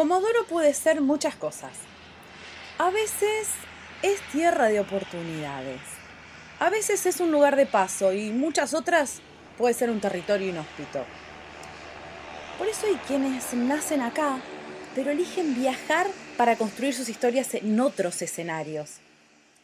Comodoro puede ser muchas cosas. A veces es tierra de oportunidades. A veces es un lugar de paso y muchas otras puede ser un territorio inhóspito. Por eso hay quienes nacen acá, pero eligen viajar para construir sus historias en otros escenarios.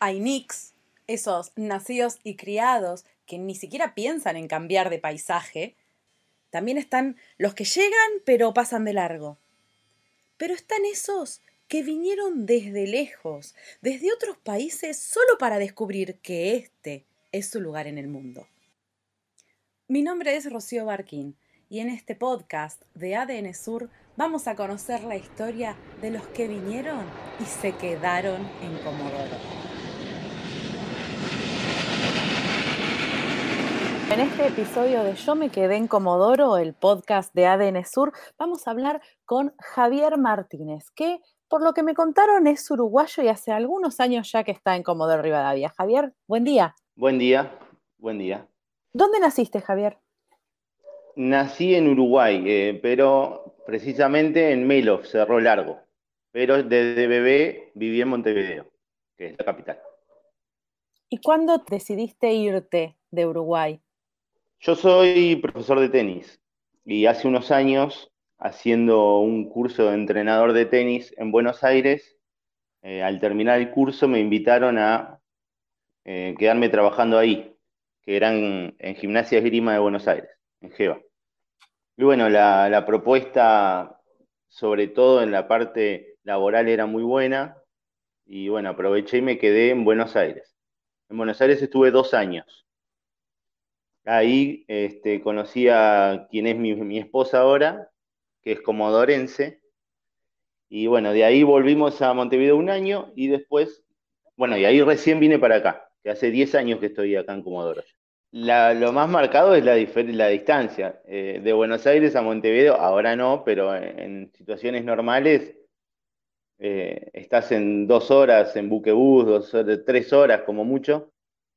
Hay nicks, esos nacidos y criados que ni siquiera piensan en cambiar de paisaje. También están los que llegan pero pasan de largo. Pero están esos que vinieron desde lejos, desde otros países, solo para descubrir que este es su lugar en el mundo. Mi nombre es Rocío Barquín y en este podcast de ADN Sur vamos a conocer la historia de los que vinieron y se quedaron en Comodoro. En este episodio de Yo me quedé en Comodoro, el podcast de ADN Sur, vamos a hablar con Javier Martínez, que por lo que me contaron es uruguayo y hace algunos años ya que está en Comodoro Rivadavia. Javier, buen día. Buen día, buen día. ¿Dónde naciste, Javier? Nací en Uruguay, eh, pero precisamente en Melo, Cerro Largo. Pero desde bebé viví en Montevideo, que es la capital. ¿Y cuándo decidiste irte de Uruguay? Yo soy profesor de tenis y hace unos años, haciendo un curso de entrenador de tenis en Buenos Aires, eh, al terminar el curso me invitaron a eh, quedarme trabajando ahí, que eran en Gimnasia Grima de Buenos Aires, en GEVA. Y bueno, la, la propuesta, sobre todo en la parte laboral, era muy buena y bueno, aproveché y me quedé en Buenos Aires. En Buenos Aires estuve dos años Ahí este, conocí a quien es mi, esposa ahora, que es comodorense. Y bueno, de ahí volvimos a Montevideo un año y después, bueno, y ahí recién vine para acá, que hace 10 años que estoy acá en Comodoro. lo más marcado es la, la distancia. Eh, de Buenos Aires a Montevideo, ahora no, pero en, situaciones normales eh, estás en dos horas en buquebús, dos, tres horas como mucho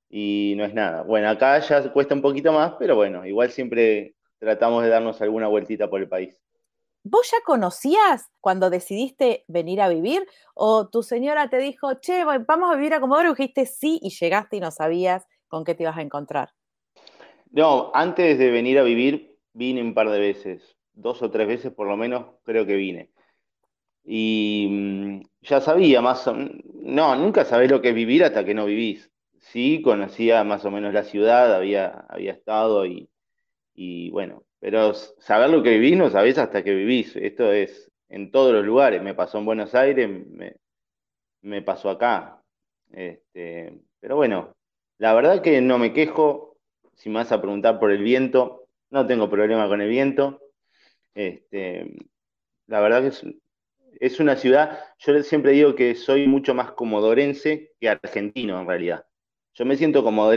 y no es nada. Bueno, acá ya cuesta un poquito más, pero bueno, igual siempre tratamos de darnos alguna vueltita por el país. ¿Vos ya conocías cuando decidiste venir a vivir? ¿O tu señora te dijo, che, vamos a vivir a Comodoro? Y dijiste sí y llegaste y no sabías con qué te ibas a encontrar. No, antes de venir a vivir vine un par de veces, dos o tres veces por lo menos creo que vine. Y mm, ya sabía más, no, nunca sabés lo que es vivir hasta que no vivís sí conocía más o menos la ciudad, había, había estado y, y bueno, pero saber lo que vivís no sabés hasta que vivís. Esto es en todos los lugares. Me pasó en Buenos Aires, me, pasó acá. Este, pero bueno, la verdad que no me quejo. Si más vas a preguntar por el viento, no tengo problema con el viento. Este, la verdad que es, es una ciudad, yo siempre digo que soy mucho más comodorense que argentino en realidad. Yo me siento como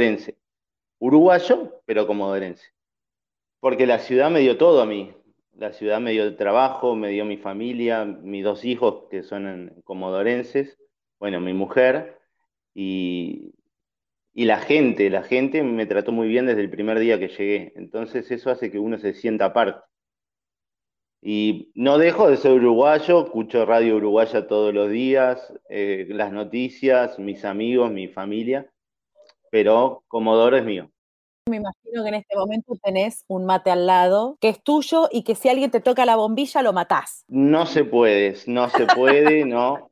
uruguayo, pero como Porque la ciudad me dio todo a mí. La ciudad me dio el trabajo, me dio mi familia, mis dos hijos que son comodorenses, bueno, mi mujer y, la gente. La gente me trató muy bien desde el primer día que llegué. Entonces eso hace que uno se sienta aparte. Y no dejo de ser uruguayo, escucho radio uruguaya todos los días, eh, las noticias, mis amigos, mi familia, pero Comodoro es mío. Me imagino que en este momento tenés un mate al lado que es tuyo y que si alguien te toca la bombilla lo matás. No se puede, no se puede, no.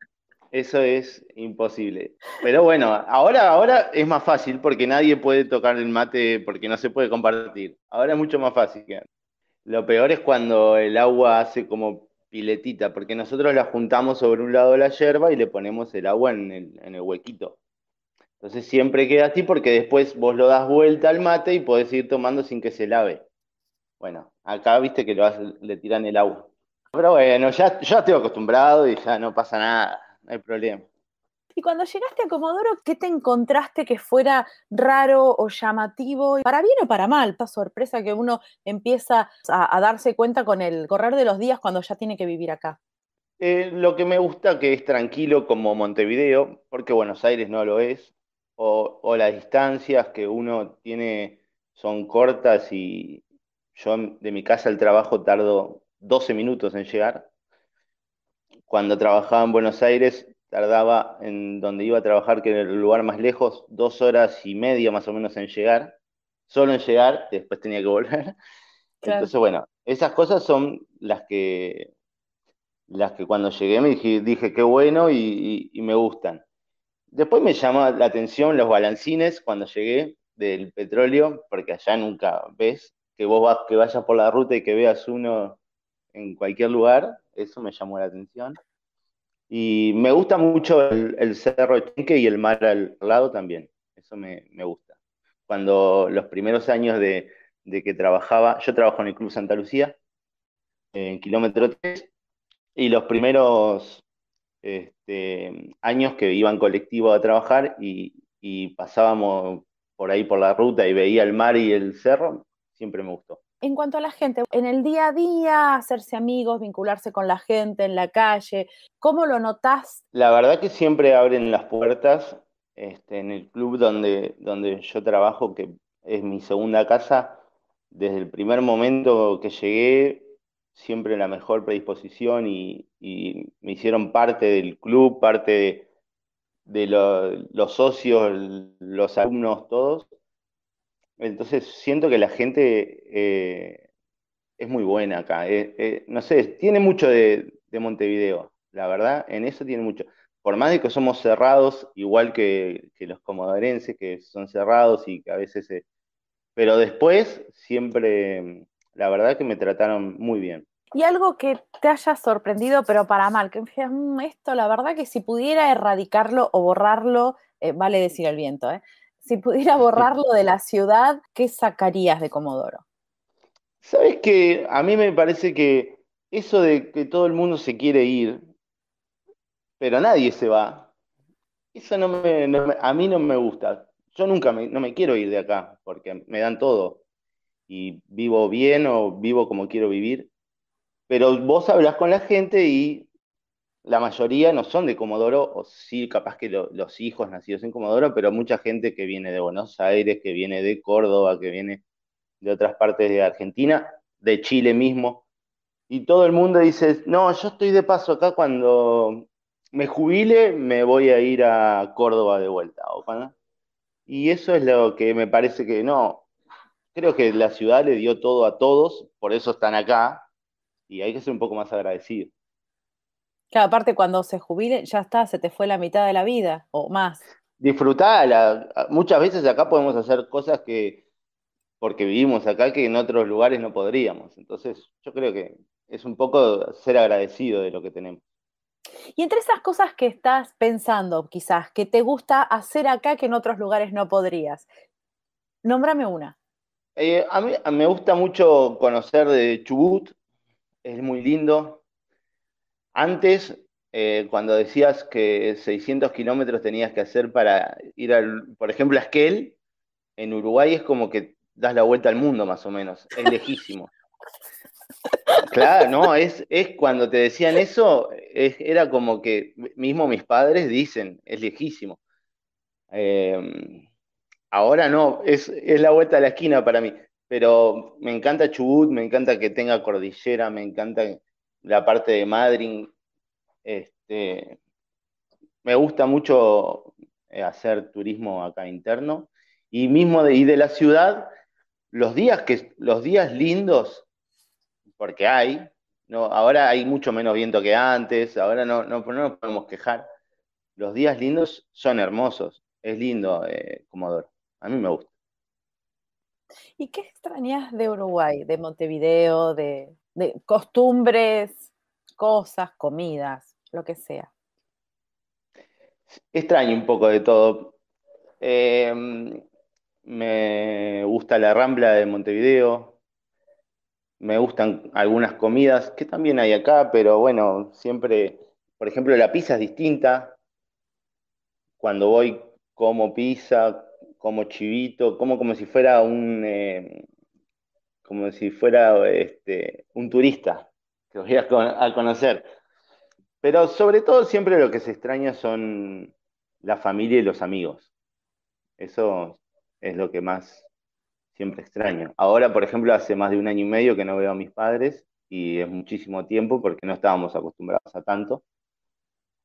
Eso es imposible. Pero bueno, ahora, ahora es más fácil porque nadie puede tocar el mate porque no se puede compartir. Ahora es mucho más fácil. Lo peor es cuando el agua hace como piletita, porque nosotros la juntamos sobre un lado de la yerba y le ponemos el agua en el huequito. Entonces siempre queda así porque después vos lo das vuelta al mate y podés ir tomando sin que se lave. Bueno, acá viste que le tiran el agua. Pero bueno, ya, ya estoy acostumbrado y ya no pasa nada, no hay problema. Y cuando llegaste a Comodoro, ¿qué te encontraste que fuera raro o llamativo? Para bien o para mal, Esta sorpresa que uno empieza a, darse cuenta con el correr de los días cuando ya tiene que vivir acá. Eh, lo que me gusta que es tranquilo como Montevideo, porque Buenos Aires no lo es, o, las distancias que uno tiene son cortas y yo de mi casa al trabajo tardo 12 minutos en llegar. Cuando trabajaba en Buenos Aires, tardaba en donde iba a trabajar, que era el lugar más lejos, dos horas y media más o menos en llegar, solo en llegar, después tenía que volver. Entonces, bueno, esas cosas son las que, las que cuando llegué me dije, qué bueno y me gustan. Después me llamó la atención los balancines cuando llegué del petróleo, porque allá nunca ves que vos que vayas por la ruta y que veas uno en cualquier lugar, eso me llamó la atención. Y me gusta mucho el, Cerro de Chenque y el mar al lado también, eso me, gusta. Cuando los primeros años de, de, que trabajaba, yo trabajo en el Club Santa Lucía, en kilómetro 3, y los primeros este, años que iban colectivo a trabajar y, pasábamos por ahí por la ruta y veía el mar y el cerro, siempre me gustó. En cuanto a la gente, en el día a día, hacerse amigos, vincularse con la gente en la calle, ¿cómo lo notás? La verdad que siempre abren las puertas este, en el club donde, donde yo trabajo, que es mi segunda casa. Desde el primer momento que llegué, siempre la mejor predisposición y, me hicieron parte del club, parte de, los socios, los alumnos, todos. Entonces siento que la gente eh, es muy buena acá. Eh, eh, no sé, tiene mucho de, Montevideo, la verdad, en eso tiene mucho. Por más de que somos cerrados, igual que, los comodarenses, que son cerrados y que a veces... pero después siempre la verdad que me trataron muy bien. Y algo que te haya sorprendido, pero para mal, que me mmm, esto la verdad que si pudiera erradicarlo o borrarlo, eh, vale decir el viento, ¿eh? si pudiera borrarlo de la ciudad, ¿qué sacarías de Comodoro? Sabes que a mí me parece que eso de que todo el mundo se quiere ir, pero nadie se va, eso no me, a mí no me gusta. Yo nunca no me quiero ir de acá, porque me dan todo y vivo bien o vivo como quiero vivir, pero vos hablas con la gente y la mayoría no son de Comodoro, o sí, capaz que los hijos nacidos en Comodoro, pero mucha gente que viene de Buenos Aires, que viene de Córdoba, que viene de otras partes de Argentina, de Chile mismo, y todo el mundo dice, no, yo estoy de paso acá cuando me jubile, me voy a ir a Córdoba de vuelta. Y eso es lo que me parece que no, creo que la ciudad le dio todo a todos, por eso están acá, y hay que ser un poco más agradecido. Claro, aparte cuando se jubile, ya está, se te fue la mitad de la vida o más. Disfrutala. Muchas veces acá podemos hacer cosas que, porque vivimos acá, que en otros lugares no podríamos. Entonces, yo creo que es un poco ser agradecido de lo que tenemos. Y entre esas cosas que estás pensando, quizás, que te gusta hacer acá que en otros lugares no podrías, nómbrame una. Eh, a mí me gusta mucho conocer de Chubut, es muy lindo. Antes, eh, cuando decías que 600 kilómetros tenías que hacer para ir, al, por ejemplo, a Esquel, en Uruguay es como que das la vuelta al mundo más o menos, es lejísimo. Claro, no, es, es cuando te decían eso, era como que mismo mis padres dicen, es lejísimo. Eh, Ahora no, es, la vuelta a la esquina para mí, pero me encanta Chubut, me encanta que tenga cordillera, me encanta la parte de Madrid. Este, me gusta mucho eh, hacer turismo acá interno y mismo de, de la ciudad, los días, que, los días lindos, porque hay, no, ahora hay mucho menos viento que antes, ahora no, no, nos podemos quejar. Los días lindos son hermosos, es lindo, eh, Comodoro. A mí me gusta. ¿Y qué extrañas de Uruguay, de Montevideo, de, costumbres, cosas, comidas, lo que sea? Extraño un poco de todo. Em, me gusta la rambla de Montevideo. Me gustan algunas comidas que también hay acá, pero bueno, siempre, por ejemplo, la pizza es distinta. Cuando voy como pizza, como chivito, como, como si fuera un eh, como si fuera este, un turista que voy a, a, conocer. Pero sobre todo siempre lo que se extraña son la familia y los amigos. Eso es lo que más siempre extraño. Ahora, por ejemplo, hace más de un año y medio que no veo a mis padres y es muchísimo tiempo porque no estábamos acostumbrados a tanto.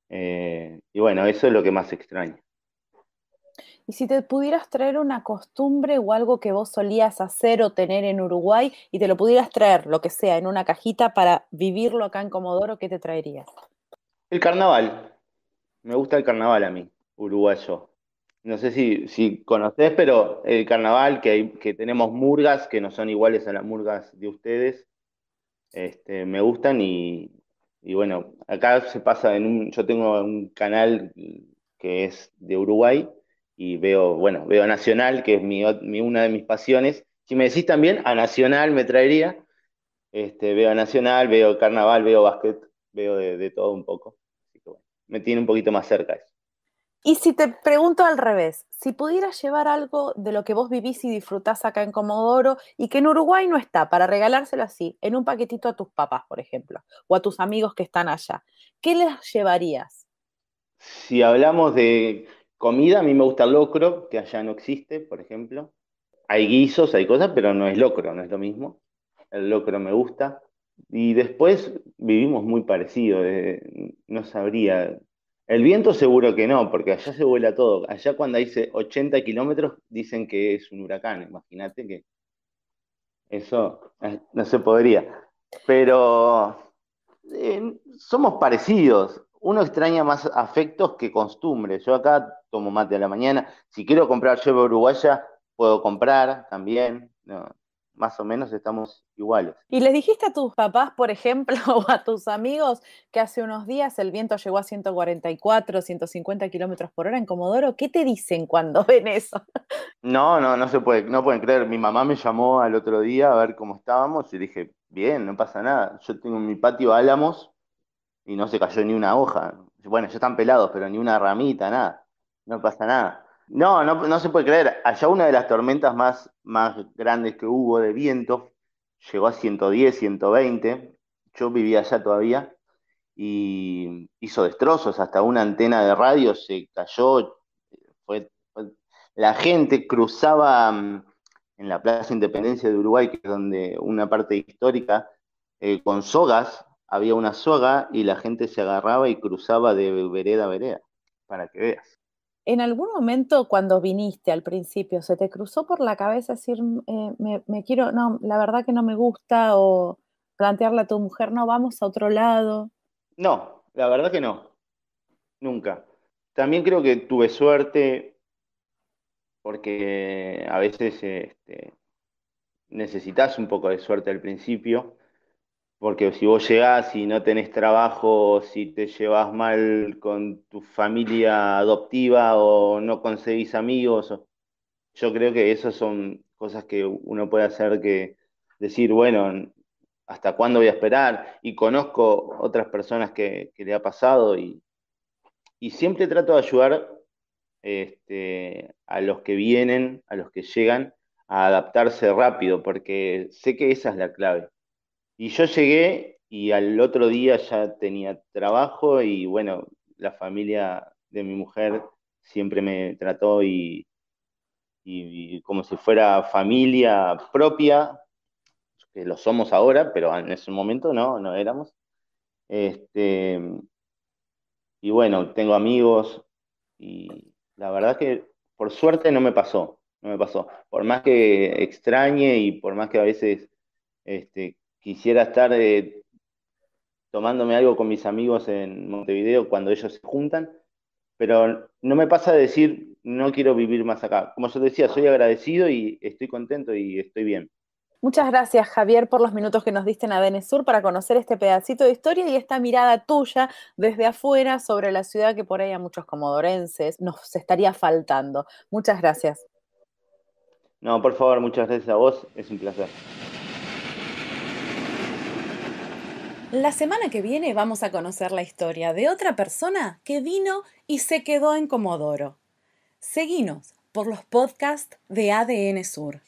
Eh, y bueno, eso es lo que más extraño. Y si te pudieras traer una costumbre o algo que vos solías hacer o tener en Uruguay y te lo pudieras traer, lo que sea, en una cajita para vivirlo acá en Comodoro, ¿qué te traerías? El carnaval. Me gusta el carnaval a mí, uruguayo. No sé si, si conocés, pero el carnaval, que, hay, que tenemos murgas que no son iguales a las murgas de ustedes, este, me gustan y, y bueno, acá se pasa en un, yo tengo un canal que es de Uruguay y veo, bueno, veo Nacional, que es una de mis pasiones. Si me decís también, a Nacional me traería. Este, veo Nacional, veo carnaval, veo básquet, veo de, todo un poco. Así que me tiene un poquito más cerca eso. Y si te pregunto al revés, si pudieras llevar algo de lo que vos vivís y disfrutás acá en Comodoro y que en Uruguay no está, para regalárselo así, en un paquetito a tus papás, por ejemplo, o a tus amigos que están allá, ¿qué les llevarías? Si hablamos de Comida, a mí me gusta el locro, que allá no existe, por ejemplo. Hay guisos, hay cosas, pero no es locro, no es lo mismo. El locro me gusta. Y después vivimos muy parecido, eh, no sabría. El viento seguro que no, porque allá se vuela todo. Allá cuando dice 80 kilómetros dicen que es un huracán, imagínate que eso eh, no se podría. Pero eh, somos parecidos. Uno extraña más afectos que costumbres. Yo acá tomo mate a la mañana. Si quiero comprar yerba uruguaya, puedo comprar también. No, más o menos estamos iguales. ¿Y les dijiste a tus papás, por ejemplo, o a tus amigos que hace unos días el viento llegó a 144, 150 kilómetros por hora en Comodoro? ¿Qué te dicen cuando ven eso? No, no, no se puede, no pueden creer. Mi mamá me llamó al otro día a ver cómo estábamos y dije, bien, no pasa nada. Yo tengo en mi patio álamos y no se cayó ni una hoja. Bueno, ya están pelados, pero ni una ramita, nada no pasa nada. No, no, se puede creer. Allá una de las tormentas más, más grandes que hubo de viento llegó a 110, 120. Yo vivía allá todavía y hizo destrozos. Hasta una antena de radio se cayó. la gente cruzaba mm, en la Plaza Independencia de Uruguay, que es donde una parte histórica, eh, con sogas. Había una soga y la gente se agarraba y cruzaba de vereda a vereda, para que veas. ¿En algún momento cuando viniste al principio se te cruzó por la cabeza decir, eh, me, quiero, no, la verdad que no me gusta o plantearle a tu mujer, no, vamos a otro lado? No, la verdad que no, nunca. También creo que tuve suerte porque a veces este, necesitas un poco de suerte al principio porque si vos llegás y no tenés trabajo, si te llevas mal con tu familia adoptiva o no conseguís amigos, yo creo que esas son cosas que uno puede hacer que decir, bueno, ¿hasta cuándo voy a esperar? Y conozco otras personas que, le ha pasado y, siempre trato de ayudar este, a los que vienen, a los que llegan, a adaptarse rápido, porque sé que esa es la clave. Y yo llegué y al otro día ya tenía trabajo y bueno, la familia de mi mujer siempre me trató y, y, como si fuera familia propia, que lo somos ahora, pero en ese momento no, no éramos. Este, y bueno, tengo amigos y la verdad que por suerte no me pasó, no me pasó. Por más que extrañe y por más que a veces este, quisiera estar eh, tomándome algo con mis amigos en Montevideo cuando ellos se juntan, pero no me pasa de decir, no quiero vivir más acá. Como yo decía, soy agradecido y estoy contento y estoy bien. Muchas gracias, Javier, por los minutos que nos diste en ADN Sur para conocer este pedacito de historia y esta mirada tuya desde afuera sobre la ciudad que por ahí a muchos comodorenses nos estaría faltando. Muchas gracias. No, por favor, muchas gracias a vos. Es un placer. La semana que viene vamos a conocer la historia de otra persona que vino y se quedó en Comodoro. Seguinos por los podcasts de ADN Sur.